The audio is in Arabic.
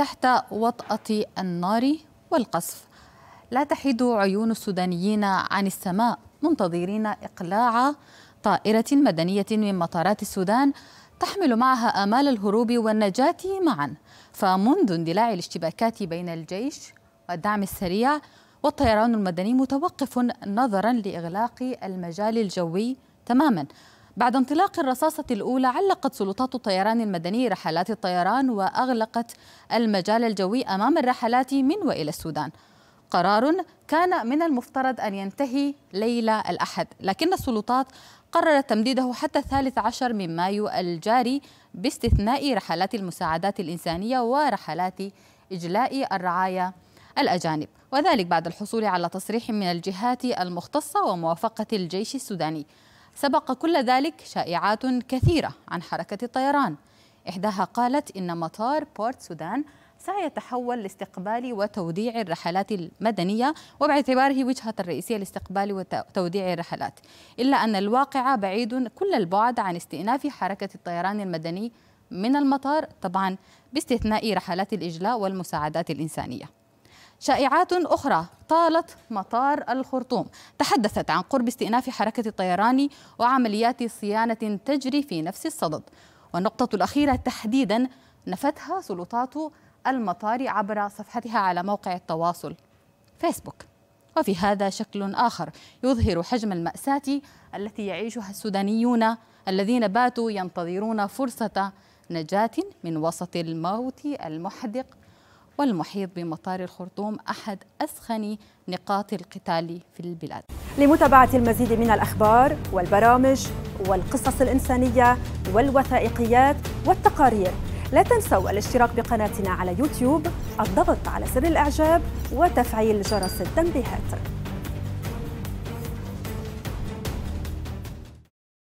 تحت وطأة النار والقصف لا تحيد عيون السودانيين عن السماء منتظرين إقلاع طائرة مدنية من مطارات السودان تحمل معها آمال الهروب والنجاة معا فمنذ اندلاع الاشتباكات بين الجيش والدعم السريع والطيران المدني متوقف نظرا لإغلاق المجال الجوي تماما بعد انطلاق الرصاصة الأولى علقت سلطات الطيران المدني رحلات الطيران وأغلقت المجال الجوي أمام الرحلات من وإلى السودان قرار كان من المفترض أن ينتهي ليلة الأحد لكن السلطات قررت تمديده حتى الثالث عشر من مايو الجاري باستثناء رحلات المساعدات الإنسانية ورحلات إجلاء الرعاية الأجانب وذلك بعد الحصول على تصريح من الجهات المختصة وموافقة الجيش السوداني سبق كل ذلك شائعات كثيرة عن حركة الطيران إحداها قالت إن مطار بورت سودان سيتحول لاستقبال وتوديع الرحلات المدنية وباعتباره وجهة الرئيسية لاستقبال وتوديع الرحلات إلا أن الواقع بعيد كل البعد عن استئناف حركة الطيران المدني من المطار طبعا باستثناء رحلات الإجلاء والمساعدات الإنسانية شائعات أخرى طالة مطار الخرطوم تحدثت عن قرب استئناف حركة الطيران وعمليات صيانة تجري في نفس الصدد والنقطة الأخيرة تحديدا نفتها سلطات المطار عبر صفحتها على موقع التواصل فيسبوك وفي هذا شكل آخر يظهر حجم المأساة التي يعيشها السودانيون الذين باتوا ينتظرون فرصة نجاة من وسط الموت المحدق والمحيط بمطار الخرطوم أحد أسخن نقاط القتال في البلاد لمتابعة المزيد من الأخبار والبرامج والقصص الإنسانية والوثائقيات والتقارير لا تنسوا الاشتراك بقناتنا على يوتيوب الضغط على زر الإعجاب وتفعيل جرس التنبيهات